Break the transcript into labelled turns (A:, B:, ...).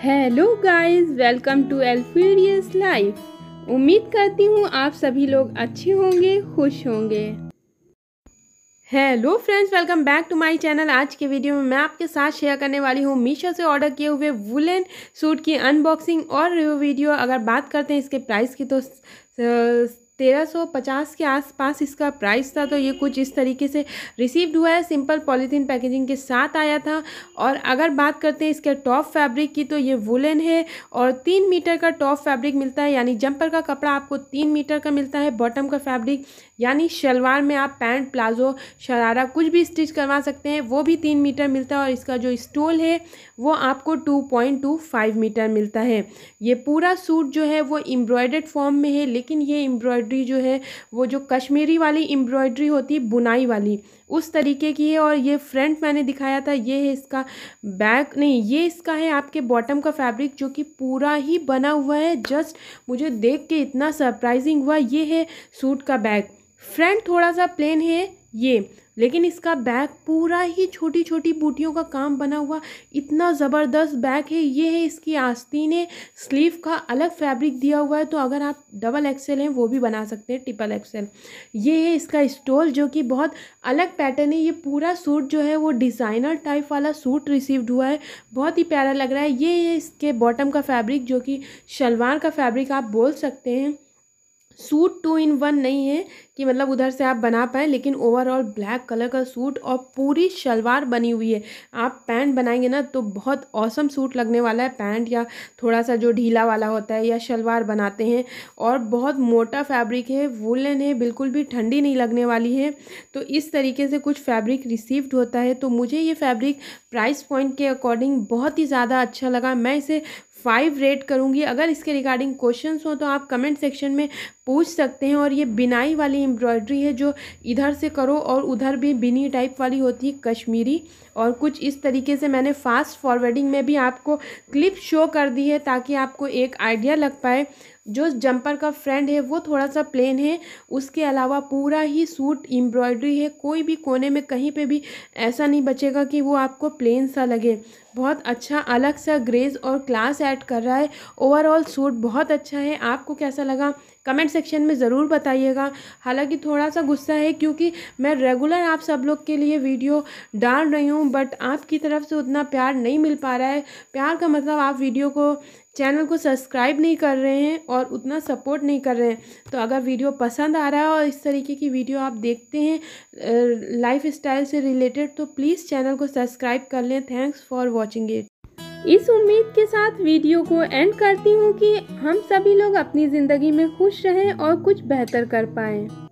A: hello guys welcome to एल्फीरियस life उम्मीद करती हूँ आप सभी लोग अच्छे होंगे खुश होंगे hello friends welcome back to my channel आज के वीडियो में मैं आपके साथ शेयर करने वाली हूँ मीशो से ऑर्डर किए हुए वुलन सूट की अनबॉक्सिंग और रिव्यू वीडियो अगर बात करते हैं इसके प्राइस की तो 1350 के आसपास इसका प्राइस था तो ये कुछ इस तरीके से रिसीव्ड हुआ है सिंपल पॉलीथीन पैकेजिंग के साथ आया था और अगर बात करते हैं इसके टॉप फैब्रिक की तो ये वुलन है और तीन मीटर का टॉप फैब्रिक मिलता है यानी जंपर का कपड़ा आपको तीन मीटर का मिलता है बॉटम का फैब्रिक यानी शलवार में आप पैंट प्लाजो शरारा कुछ भी स्टिच करवा सकते हैं वो भी तीन मीटर मिलता है और इसका जो स्टोल है वो आपको two point two five metre मिलता है ये पूरा सूट जो है वो एम्ब्रॉयडर्ड फॉर्म में है लेकिन ये एम्ब्रॉयड एम्ब्रॉयड्री जो है वो जो कश्मीरी वाली एम्ब्रॉयड्री होती है बुनाई वाली उस तरीके की है और ये फ्रंट मैंने दिखाया था ये है इसका बैक नहीं ये इसका है आपके बॉटम का फैब्रिक जो कि पूरा ही बना हुआ है जस्ट मुझे देख के इतना सरप्राइजिंग हुआ ये है सूट का बैग फ्रंट थोड़ा सा प्लेन है ये लेकिन इसका बैग पूरा ही छोटी छोटी बूटियों का काम बना हुआ इतना ज़बरदस्त बैग है ये है इसकी आस्तीन है स्लीव का अलग फैब्रिक दिया हुआ है तो अगर आप डबल एक्सेल हैं वो भी बना सकते हैं ट्रिपल एक्सेल ये है इसका स्टोल जो कि बहुत अलग पैटर्न है ये पूरा सूट जो है वो डिज़ाइनर टाइप वाला सूट रिसीव्ड हुआ है बहुत ही प्यारा लग रहा है ये है इसके बॉटम का फैब्रिक जो कि शलवार का फैब्रिक आप बोल सकते हैं सूट टू इन वन नहीं है कि मतलब उधर से आप बना पाएँ लेकिन ओवरऑल ब्लैक कलर का सूट और पूरी शलवार बनी हुई है आप पैंट बनाएंगे ना तो बहुत औसम सूट लगने वाला है पैंट या थोड़ा सा जो ढीला वाला होता है या शलवार बनाते हैं और बहुत मोटा फैब्रिक है वुलन है बिल्कुल भी ठंडी नहीं लगने वाली है तो इस तरीके से कुछ फैब्रिक रिसीव्ड होता है तो मुझे ये फैब्रिक प्राइस पॉइंट के अकॉर्डिंग बहुत ही ज़्यादा अच्छा लगा मैं इसे फाइव रेट करूँगी अगर इसके रिगार्डिंग क्वेश्चन हो तो आप कमेंट सेक्शन में पूछ सकते हैं और ये बिनाई वाली एम्ब्रॉयड्री है जो इधर से करो और उधर भी बिनी टाइप वाली होती है कश्मीरी और कुछ इस तरीके से मैंने फास्ट फॉरवर्डिंग में भी आपको क्लिप शो कर दी है ताकि आपको एक आइडिया लग पाए जो जंपर का फ्रेंड है वो थोड़ा सा प्लेन है उसके अलावा पूरा ही सूट एम्ब्रॉयडरी है कोई भी कोने में कहीं पे भी ऐसा नहीं बचेगा कि वो आपको प्लेन सा लगे बहुत अच्छा अलग सा ग्रेस और क्लास ऐड कर रहा है ओवरऑल सूट बहुत अच्छा है आपको कैसा लगा कमेंट सेक्शन में ज़रूर बताइएगा हालांकि थोड़ा सा गुस्सा है क्योंकि मैं रेगुलर आप सब लोग के लिए वीडियो डाल रही हूँ बट आपकी तरफ से उतना प्यार नहीं मिल पा रहा है प्यार का मतलब आप वीडियो को चैनल को सब्सक्राइब नहीं कर रहे हैं और उतना सपोर्ट नहीं कर रहे हैं तो अगर वीडियो पसंद आ रहा है और इस तरीके की वीडियो आप देखते हैं लाइफ स्टाइल से रिलेटेड तो प्लीज़ चैनल को सब्सक्राइब कर लें थैंक्स फॉर वॉचिंग इट इस उम्मीद के साथ वीडियो को एंड करती हूँ कि हम सभी लोग अपनी ज़िंदगी में खुश रहें और कुछ बेहतर कर पाएँ